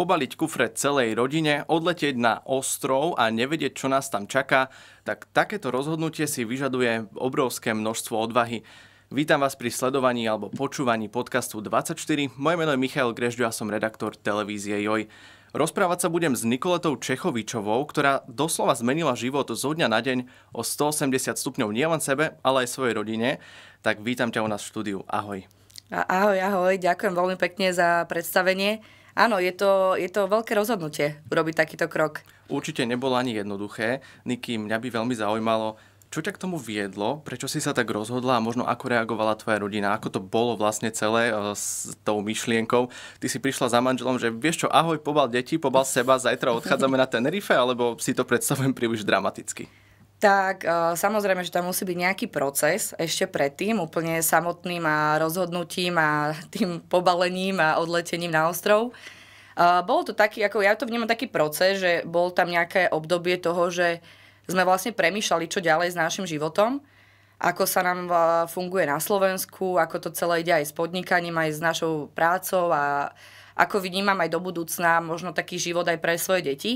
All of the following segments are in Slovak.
pobaliť kufre celej rodine, odletieť na ostrov a nevedieť, čo nás tam čaká, tak takéto rozhodnutie si vyžaduje obrovské množstvo odvahy. Vítam vás pri sledovaní alebo počúvaní podcastu 24. Moje meno je Michal Grežďo a som redaktor televízie JOJ. Rozprávať sa budem s Nikoletou Čechovičovou, ktorá doslova zmenila život zo dňa na deň o 180 stupňov nielen sebe, ale aj svojej rodine. Tak vítam ťa u nás v štúdiu. Ahoj. Ahoj, ahoj. Ďakujem veľmi pekne za predstavenie. Áno, je to, je to veľké rozhodnutie urobiť takýto krok. Určite nebolo ani jednoduché. Niky, mňa by veľmi zaujímalo, čo ťa k tomu viedlo, prečo si sa tak rozhodla a možno ako reagovala tvoja rodina, ako to bolo vlastne celé e, s tou myšlienkou. Ty si prišla za manželom, že vieš čo, ahoj, pobal deti, pobal seba, zajtra odchádzame na Tenerife, alebo si to predstavujem príliš dramaticky tak e, samozrejme, že tam musí byť nejaký proces ešte predtým, úplne samotným a rozhodnutím a tým pobalením a odletením na ostrov. E, bol bolo to taký, ako ja to vnímam taký proces, že bol tam nejaké obdobie toho, že sme vlastne premýšľali, čo ďalej s našim životom, ako sa nám e, funguje na Slovensku, ako to celé ide aj s podnikaním, aj s našou prácou a ako vnímam aj do budúcna možno taký život aj pre svoje deti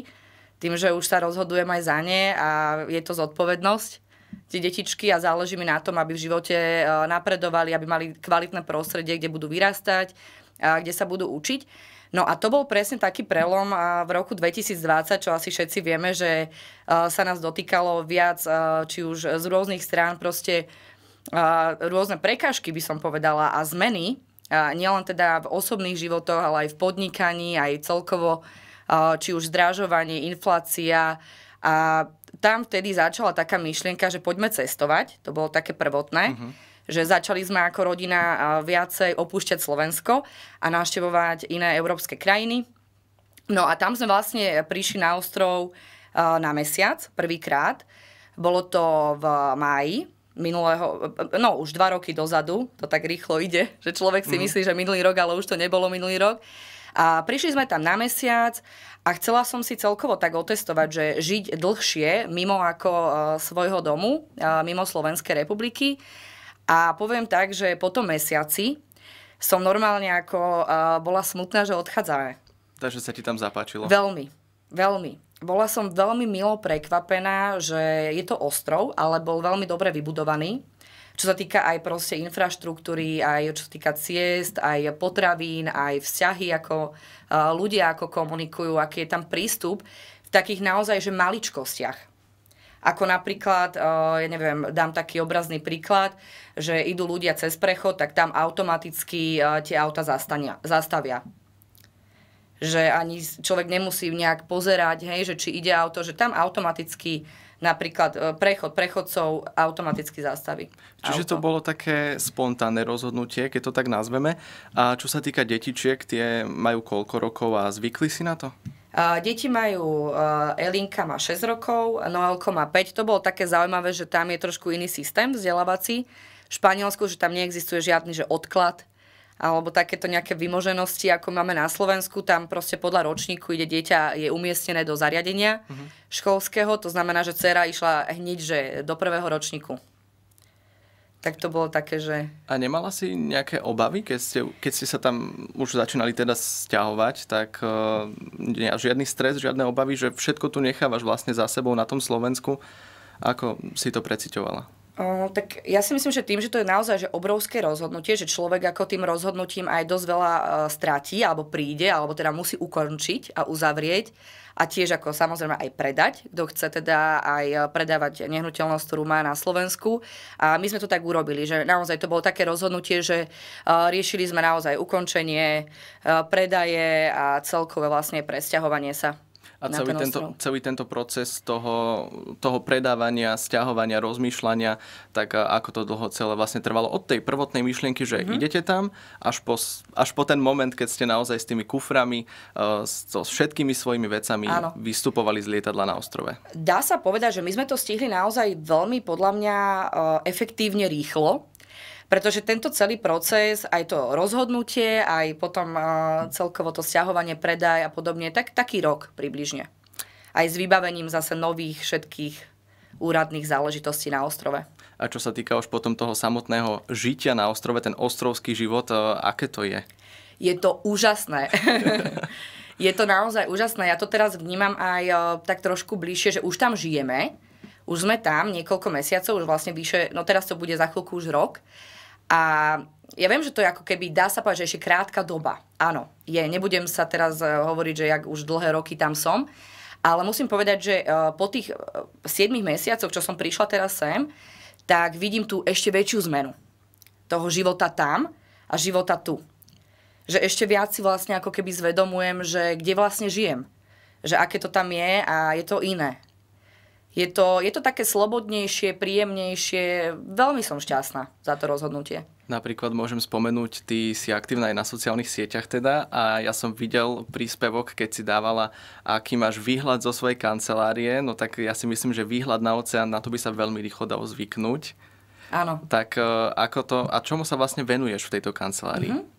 tým, že už sa rozhodujem aj za ne a je to zodpovednosť tie detičky a záleží mi na tom, aby v živote e, napredovali, aby mali kvalitné prostredie, kde budú vyrastať, a kde sa budú učiť. No a to bol presne taký prelom v roku 2020, čo asi všetci vieme, že e, sa nás dotýkalo viac, e, či už z rôznych strán, proste rôzne prekážky by som povedala a zmeny, nielen teda v osobných životoch, ale aj v podnikaní, aj celkovo či už zdražovanie, inflácia a tam vtedy začala taká myšlienka, že poďme cestovať, to bolo také prvotné, uh-huh. že začali sme ako rodina viacej opúšťať Slovensko a navštevovať iné európske krajiny. No a tam sme vlastne prišli na ostrov na mesiac, prvýkrát. Bolo to v máji minulého, no už dva roky dozadu, to tak rýchlo ide, že človek si mm. myslí, že minulý rok, ale už to nebolo minulý rok. A prišli sme tam na mesiac a chcela som si celkovo tak otestovať, že žiť dlhšie mimo ako e, svojho domu, e, mimo Slovenskej republiky. A poviem tak, že po tom mesiaci som normálne ako e, bola smutná, že odchádzame. Takže sa ti tam zapáčilo? Veľmi, veľmi. Bola som veľmi milo prekvapená, že je to ostrov, ale bol veľmi dobre vybudovaný čo sa týka aj proste infraštruktúry, aj čo sa týka ciest, aj potravín, aj vzťahy, ako ľudia ako komunikujú, aký je tam prístup v takých naozaj, že maličkostiach. Ako napríklad, ja neviem, dám taký obrazný príklad, že idú ľudia cez prechod, tak tam automaticky tie auta zastavia že ani človek nemusí nejak pozerať, hej, že či ide auto, že tam automaticky napríklad e, prechod prechodcov automaticky zastaví. Čiže auto. to bolo také spontánne rozhodnutie, keď to tak nazveme. A čo sa týka detičiek, tie majú koľko rokov a zvykli si na to? A deti majú, e, Elinka má 6 rokov, Noelko má 5. To bolo také zaujímavé, že tam je trošku iný systém vzdelávací. V Španielsku, že tam neexistuje žiadny že odklad, alebo takéto nejaké vymoženosti, ako máme na Slovensku, tam proste podľa ročníku ide dieťa, je umiestnené do zariadenia uh-huh. školského, to znamená, že dcera išla hneď že do prvého ročníku. Tak to bolo také, že... A nemala si nejaké obavy, keď ste, keď ste sa tam už začínali teda stiahovať, tak uh, žiadny stres, žiadne obavy, že všetko tu nechávaš vlastne za sebou na tom Slovensku. Ako si to preciťovala? tak ja si myslím, že tým, že to je naozaj že obrovské rozhodnutie, že človek ako tým rozhodnutím aj dosť veľa uh, stratí, alebo príde, alebo teda musí ukončiť a uzavrieť a tiež ako samozrejme aj predať, kto chce teda aj predávať nehnuteľnosť, ktorú má na Slovensku. A my sme to tak urobili, že naozaj to bolo také rozhodnutie, že uh, riešili sme naozaj ukončenie, predaje a celkové vlastne presťahovanie sa. A celý, ten tento, celý tento proces toho, toho predávania, stiahovania, rozmýšľania, tak ako to dlho celé vlastne trvalo od tej prvotnej myšlienky, že mm-hmm. idete tam, až po, až po ten moment, keď ste naozaj s tými kuframi, e, so všetkými svojimi vecami Áno. vystupovali z lietadla na ostrove. Dá sa povedať, že my sme to stihli naozaj veľmi podľa mňa e, efektívne rýchlo pretože tento celý proces, aj to rozhodnutie, aj potom eh, celkovo to stiahovanie, predaj a podobne, tak taký rok približne. Aj s vybavením zase nových všetkých úradných záležitostí na ostrove. A čo sa týka už potom toho samotného žitia na ostrove, ten ostrovský život, eh, aké to je? Je to úžasné. je to naozaj úžasné. Ja to teraz vnímam aj eh, tak trošku bližšie, že už tam žijeme. Už sme tam niekoľko mesiacov, už vlastne vyše, no teraz to bude za chvíľku už rok. A ja viem, že to je ako keby, dá sa povedať, že ešte krátka doba. Áno, je. Nebudem sa teraz e, hovoriť, že jak už dlhé roky tam som, ale musím povedať, že e, po tých 7 e, mesiacoch, čo som prišla teraz sem, tak vidím tu ešte väčšiu zmenu toho života tam a života tu. Že ešte viac si vlastne ako keby zvedomujem, že kde vlastne žijem. Že aké to tam je a je to iné je to, je to také slobodnejšie, príjemnejšie. Veľmi som šťastná za to rozhodnutie. Napríklad môžem spomenúť, ty si aktívna aj na sociálnych sieťach teda a ja som videl príspevok, keď si dávala, aký máš výhľad zo svojej kancelárie, no tak ja si myslím, že výhľad na oceán, na to by sa veľmi rýchlo dalo zvyknúť. Áno. Tak e, ako to, a čomu sa vlastne venuješ v tejto kancelárii? Mm-hmm.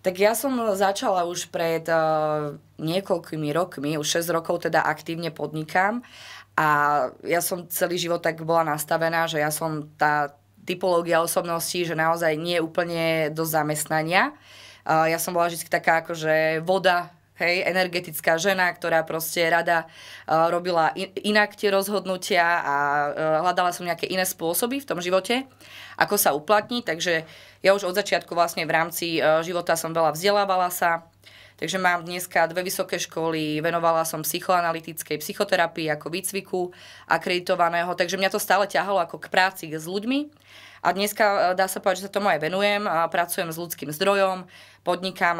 Tak ja som začala už pred uh, niekoľkými rokmi, už 6 rokov teda aktívne podnikám a ja som celý život tak bola nastavená, že ja som tá typológia osobností že naozaj nie úplne do zamestnania. Uh, ja som bola vždy taká akože voda hej, energetická žena, ktorá proste rada uh, robila in- inak tie rozhodnutia a uh, hľadala som nejaké iné spôsoby v tom živote, ako sa uplatniť, takže ja už od začiatku vlastne v rámci uh, života som veľa vzdelávala sa, takže mám dneska dve vysoké školy, venovala som psychoanalytickej psychoterapii ako výcviku akreditovaného, takže mňa to stále ťahalo ako k práci s ľuďmi. A dneska dá sa povedať, že sa tomu aj venujem. A pracujem s ľudským zdrojom, podnikám,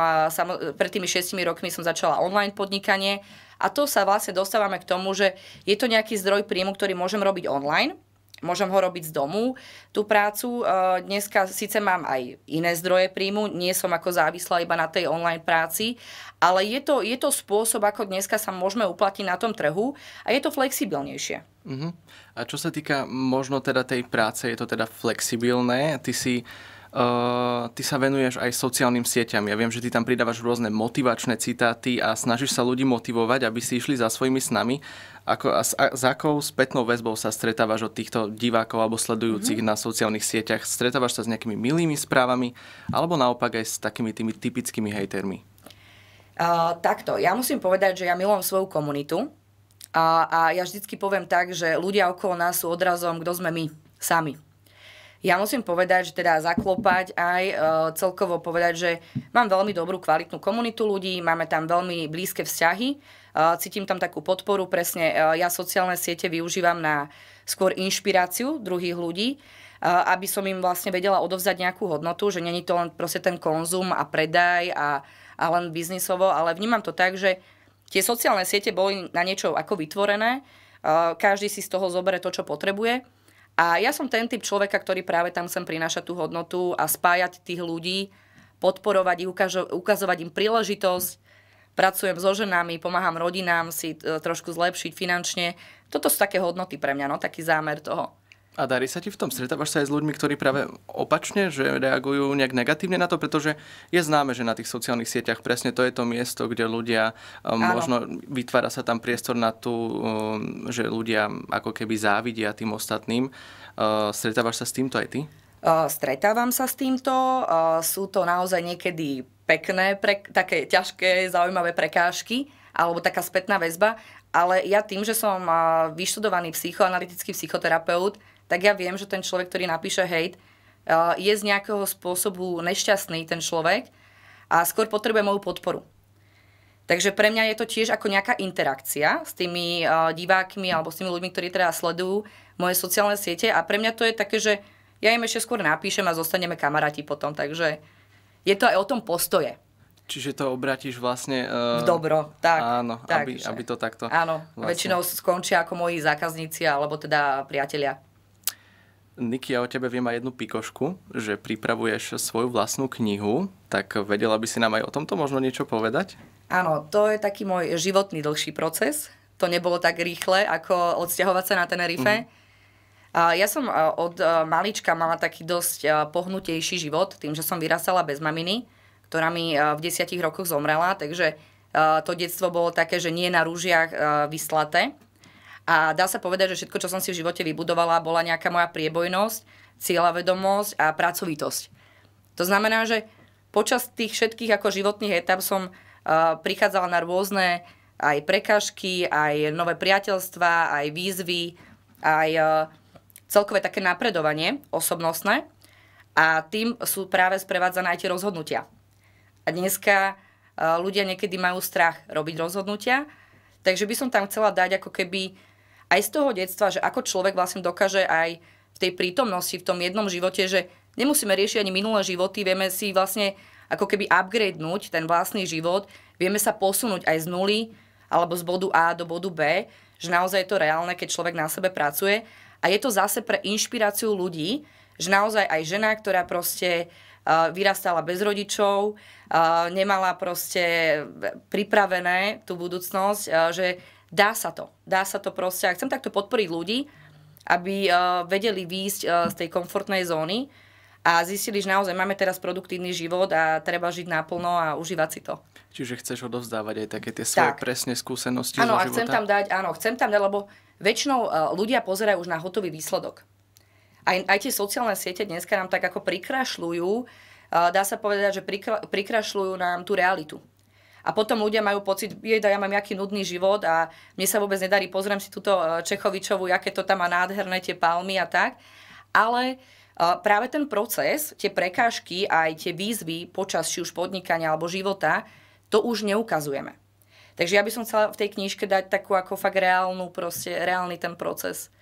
pred tými 6 rokmi som začala online podnikanie a to sa vlastne dostávame k tomu, že je to nejaký zdroj príjmu, ktorý môžem robiť online, môžem ho robiť z domu, tú prácu. E, dneska síce mám aj iné zdroje príjmu, nie som ako závislá iba na tej online práci, ale je to, je to spôsob, ako dneska sa môžeme uplatiť na tom trhu a je to flexibilnejšie. Uh-huh. A čo sa týka možno teda tej práce, je to teda flexibilné. Ty si uh, Uh, ty sa venuješ aj sociálnym sieťam. Ja viem, že ty tam pridávaš rôzne motivačné citáty a snažíš sa ľudí motivovať, aby si išli za svojimi snami. Ako, a, a, s akou spätnou väzbou sa stretávaš od týchto divákov alebo sledujúcich mm-hmm. na sociálnych sieťach? Stretávaš sa s nejakými milými správami alebo naopak aj s takými tými typickými hejtermi? Uh, takto, ja musím povedať, že ja milujem svoju komunitu a, a ja vždycky poviem tak, že ľudia okolo nás sú odrazom, kto sme my sami. Ja musím povedať, že teda zaklopať aj e, celkovo povedať, že mám veľmi dobrú kvalitnú komunitu ľudí, máme tam veľmi blízke vzťahy, e, cítim tam takú podporu, presne e, ja sociálne siete využívam na skôr inšpiráciu druhých ľudí, aby som im vlastne vedela odovzdať nejakú hodnotu, že není to len proste ten konzum a predaj a, a len biznisovo, ale vnímam to tak, že tie sociálne siete boli na niečo ako vytvorené, každý si z toho zoberie to, čo potrebuje a ja som ten typ človeka, ktorý práve tam sem prináša tú hodnotu a spájať tých ľudí, podporovať ich, ukazovať im príležitosť. Pracujem so ženami, pomáham rodinám si e, trošku zlepšiť finančne. Toto sú také hodnoty pre mňa, no, taký zámer toho. A darí sa ti v tom? Stretávaš sa aj s ľuďmi, ktorí práve opačne, že reagujú nejak negatívne na to? Pretože je známe, že na tých sociálnych sieťach presne to je to miesto, kde ľudia, um, Áno. možno vytvára sa tam priestor na tú, um, že ľudia ako keby závidia tým ostatným. Uh, stretávaš sa s týmto aj ty? Uh, stretávam sa s týmto. Uh, sú to naozaj niekedy pekné, pre, také ťažké, zaujímavé prekážky alebo taká spätná väzba, ale ja tým, že som vyštudovaný psychoanalytický psychoterapeut, tak ja viem, že ten človek, ktorý napíše hejt, eh, je z nejakého spôsobu nešťastný ten človek a skôr potrebuje moju podporu. Takže pre mňa je to tiež ako nejaká interakcia s tými eh, divákmi alebo s tými ľuďmi, ktorí teda sledujú moje sociálne siete a pre mňa to je také, že ja im ešte skôr napíšem a zostaneme kamaráti potom, takže je to aj o tom postoje. Čiže to obratíš vlastne... Uh, v dobro, tak. Áno, tak, aby, aby to takto... Áno, vlastne. väčšinou skončia ako moji zákazníci alebo teda priatelia. Niky, ja o tebe viem aj jednu pikošku, že pripravuješ svoju vlastnú knihu, tak vedela by si nám aj o tomto možno niečo povedať? Áno, to je taký môj životný dlhší proces. To nebolo tak rýchle, ako odsťahovať sa na Tenerife. Mm. Ja som od malička mala taký dosť pohnutejší život, tým, že som vyrastala bez maminy, ktorá mi v desiatich rokoch zomrela, takže to detstvo bolo také, že nie na rúžiach vyslaté. A dá sa povedať, že všetko, čo som si v živote vybudovala, bola nejaká moja priebojnosť, cieľavedomosť a pracovitosť. To znamená, že počas tých všetkých ako životných etap som uh, prichádzala na rôzne aj prekážky, aj nové priateľstva, aj výzvy, aj uh, celkové také napredovanie osobnostné. A tým sú práve sprevádzané aj tie rozhodnutia. A dneska uh, ľudia niekedy majú strach robiť rozhodnutia, takže by som tam chcela dať ako keby aj z toho detstva, že ako človek vlastne dokáže aj v tej prítomnosti, v tom jednom živote, že nemusíme riešiť ani minulé životy, vieme si vlastne ako keby upgradenúť ten vlastný život, vieme sa posunúť aj z nuly alebo z bodu A do bodu B, že naozaj je to reálne, keď človek na sebe pracuje. A je to zase pre inšpiráciu ľudí, že naozaj aj žena, ktorá proste e, vyrastala bez rodičov, e, nemala proste pripravené tú budúcnosť, e, že dá sa to. Dá sa to proste. A chcem takto podporiť ľudí, aby eh, vedeli výjsť eh, z tej komfortnej zóny a zistili, že naozaj máme teraz produktívny život a treba žiť naplno a užívať si to. Čiže chceš odovzdávať aj také tie svoje tak. presne skúsenosti Áno, a chcem tam dať, áno, chcem tam dať, lebo väčšinou eh, ľudia pozerajú už na hotový výsledok. Aj, aj tie sociálne siete dneska nám tak ako prikrašľujú, dá sa povedať, že prikra, prikrašľujú nám tú realitu. A potom ľudia majú pocit, jeda, ja mám jaký nudný život a mne sa vôbec nedarí, pozriem si túto e, Čechovičovu, aké to tam má nádherné tie palmy a tak. Ale e, práve ten proces, tie prekážky aj tie výzvy počas či už podnikania alebo života, to už neukazujeme. Takže ja by som chcela v tej knižke dať takú ako fakt reálnu, proste reálny ten proces.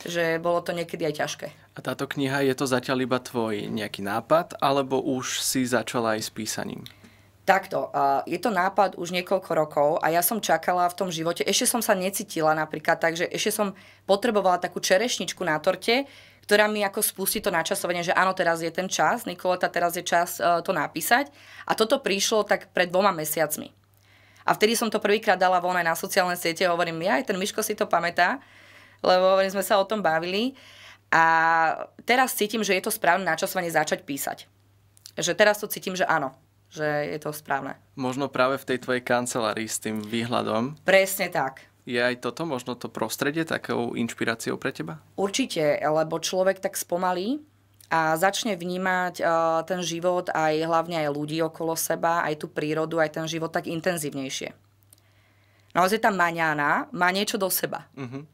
Že bolo to niekedy aj ťažké. A táto kniha, je to zatiaľ iba tvoj nejaký nápad, alebo už si začala aj s písaním? Takto, uh, je to nápad už niekoľko rokov a ja som čakala v tom živote, ešte som sa necítila napríklad, takže ešte som potrebovala takú čerešničku na torte, ktorá mi ako spustí to načasovanie, že áno, teraz je ten čas, Nikoleta, teraz je čas uh, to napísať. A toto prišlo tak pred dvoma mesiacmi. A vtedy som to prvýkrát dala von aj na sociálne siete a hovorím, ja aj ten Miško si to pamätá, lebo hovorím, sme sa o tom bavili. A teraz cítim, že je to správne načasovanie začať písať. Že teraz to cítim, že áno, že je to správne. Možno práve v tej tvojej kancelárii s tým výhľadom. Presne tak. Je aj toto možno to prostredie takou inšpiráciou pre teba? Určite, lebo človek tak spomalí a začne vnímať uh, ten život aj hlavne aj ľudí okolo seba, aj tú prírodu, aj ten život tak intenzívnejšie. Naozaj tá maňána má niečo do seba. Uh-huh.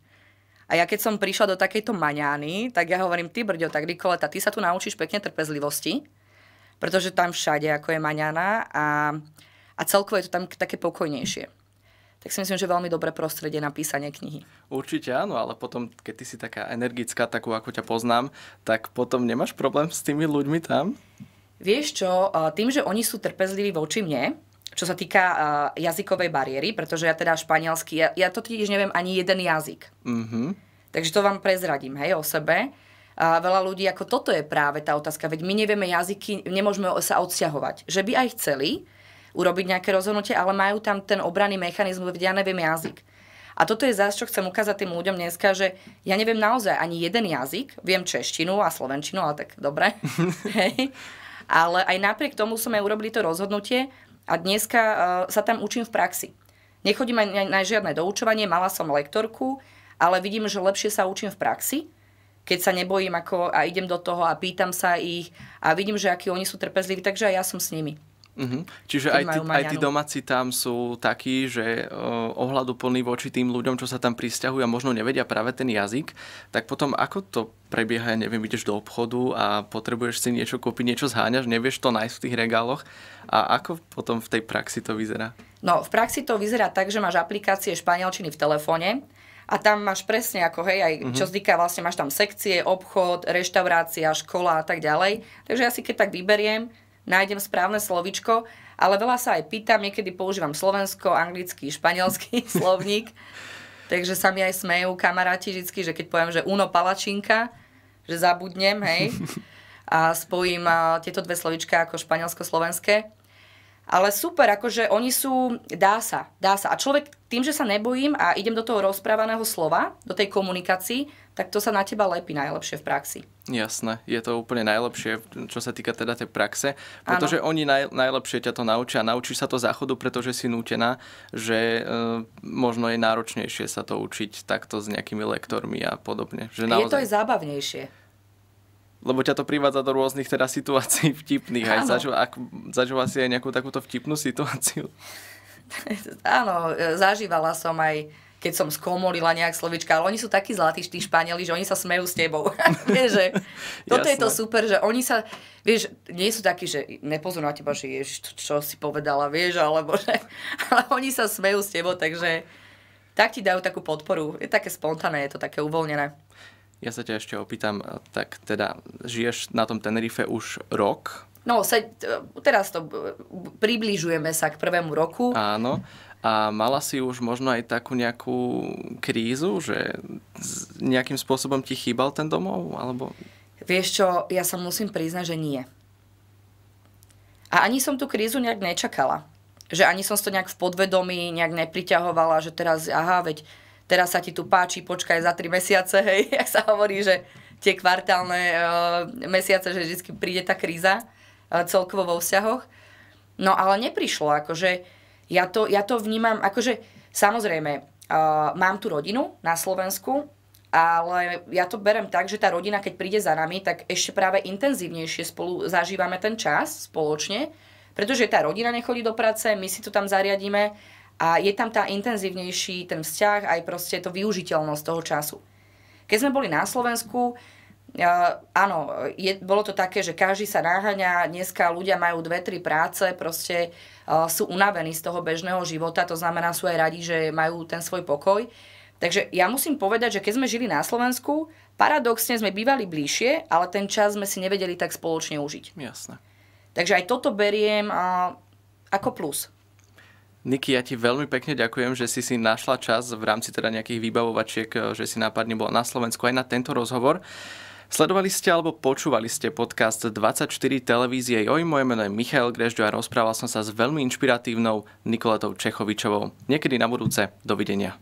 A ja keď som prišla do takejto maňány, tak ja hovorím, ty brďo, tak Nikoleta, ty sa tu naučíš pekne trpezlivosti, pretože tam všade ako je maňana a, a celkovo je to tam také pokojnejšie. Tak si myslím, že veľmi dobré prostredie na písanie knihy. Určite áno, ale potom, keď ty si taká energická, takú ako ťa poznám, tak potom nemáš problém s tými ľuďmi tam? Vieš čo, tým, že oni sú trpezliví voči mne, čo sa týka uh, jazykovej bariéry, pretože ja teda španielsky, ja, ja to tiež neviem ani jeden jazyk. Mm-hmm. Takže to vám prezradím, hej, o sebe. A veľa ľudí, ako toto je práve tá otázka, veď my nevieme jazyky, nemôžeme sa odsťahovať. Že by aj chceli urobiť nejaké rozhodnutie, ale majú tam ten obranný mechanizmus, veď ja neviem jazyk. A toto je zás, čo chcem ukázať tým ľuďom dneska, že ja neviem naozaj ani jeden jazyk, viem češtinu a slovenčinu, ale tak dobre. Hej. Ale aj napriek tomu sme urobili to rozhodnutie a dneska e, sa tam učím v praxi. Nechodím aj na, na žiadne doučovanie, mala som lektorku, ale vidím, že lepšie sa učím v praxi, keď sa nebojím ako, a idem do toho a pýtam sa ich a vidím, že akí oni sú trpezliví, takže aj ja som s nimi. Mm-hmm. Čiže aj tí, aj tí domáci tam sú takí, že e, uh, plný voči tým ľuďom, čo sa tam pristahujú a možno nevedia práve ten jazyk, tak potom ako to prebieha, ja neviem, ideš do obchodu a potrebuješ si niečo kúpiť, niečo zháňaš, nevieš to nájsť v tých regáloch a ako potom v tej praxi to vyzerá? No, v praxi to vyzerá tak, že máš aplikácie španielčiny v telefóne, a tam máš presne ako, hej, aj mm-hmm. čo zdyka, vlastne máš tam sekcie, obchod, reštaurácia, škola a tak ďalej. Takže ja si keď tak vyberiem, nájdem správne slovičko, ale veľa sa aj pýtam, niekedy používam slovensko, anglický, španielský slovník. Takže sa mi aj smejú kamaráti vždy, že keď poviem, že uno palačinka, že zabudnem, hej, a spojím tieto dve slovička ako španielsko-slovenské, ale super, akože oni sú, dá sa, dá sa. A človek tým, že sa nebojím a idem do toho rozprávaného slova, do tej komunikácii, tak to sa na teba lepí najlepšie v praxi. Jasné, je to úplne najlepšie, čo sa týka teda tej praxe, pretože ano. oni naj, najlepšie ťa to naučia. Naučíš sa to záchodu, pretože si nútená, že e, možno je náročnejšie sa to učiť takto s nejakými lektormi a podobne. Že naozaj... Je to aj zábavnejšie lebo ťa to privádza do rôznych teda situácií vtipných. Aj zažil, ak, zažil si aj nejakú takúto vtipnú situáciu? Áno, zažívala som aj keď som skomolila nejak slovička, ale oni sú takí zlatí, tí Španieli, že oni sa smejú s tebou. vieš, že toto je to super, že oni sa, vieš, nie sú takí, že nepozorú na teba, že ješ, čo, čo si povedala, vieš, alebo že, ale oni sa smejú s tebou, takže tak ti dajú takú podporu. Je také spontánne, je to také uvoľnené. Ja sa ťa ešte opýtam, tak teda žiješ na tom Tenerife už rok? No, sa, teraz to približujeme sa k prvému roku. Áno. A mala si už možno aj takú nejakú krízu, že nejakým spôsobom ti chýbal ten domov? Alebo... Vieš čo, ja sa musím priznať, že nie. A ani som tú krízu nejak nečakala. Že ani som to nejak v podvedomí nejak nepriťahovala, že teraz, aha, veď teraz sa ti tu páči, počkaj za 3 mesiace, hej, jak sa hovorí, že tie kvartálne e, mesiace, že vždy príde tá kríza e, celkovo vo vzťahoch. No ale neprišlo, akože ja to, ja to vnímam, akože samozrejme, e, mám tu rodinu na Slovensku, ale ja to berem tak, že tá rodina, keď príde za nami, tak ešte práve intenzívnejšie spolu zažívame ten čas spoločne, pretože tá rodina nechodí do práce, my si to tam zariadíme a je tam tá intenzívnejší ten vzťah, aj proste to využiteľnosť toho času. Keď sme boli na Slovensku, Uh, áno, je, bolo to také, že každý sa naháňa, dneska ľudia majú dve, tri práce, proste uh, sú unavení z toho bežného života, to znamená sú aj radi, že majú ten svoj pokoj. Takže ja musím povedať, že keď sme žili na Slovensku, paradoxne sme bývali bližšie, ale ten čas sme si nevedeli tak spoločne užiť. Jasne. Takže aj toto beriem uh, ako plus. Niky, ja ti veľmi pekne ďakujem, že si si našla čas v rámci teda nejakých výbavovačiek, eh, že si nápadne bola na Slovensku aj na tento rozhovor. Sledovali ste alebo počúvali ste podcast 24 televízie Joj, moje meno je Michal Grežďo a rozprával som sa s veľmi inšpiratívnou Nikoletou Čechovičovou. Niekedy na budúce. Dovidenia.